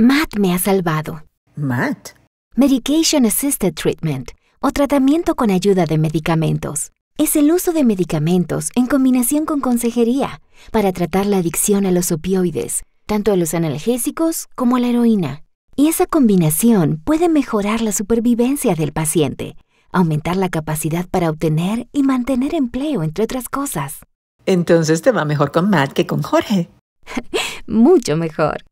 Matt me ha salvado. Matt. Medication Assisted Treatment, o tratamiento con ayuda de medicamentos. Es el uso de medicamentos en combinación con consejería para tratar la adicción a los opioides, tanto a los analgésicos como a la heroína. Y esa combinación puede mejorar la supervivencia del paciente, aumentar la capacidad para obtener y mantener empleo, entre otras cosas. Entonces te va mejor con Matt que con Jorge. Mucho mejor.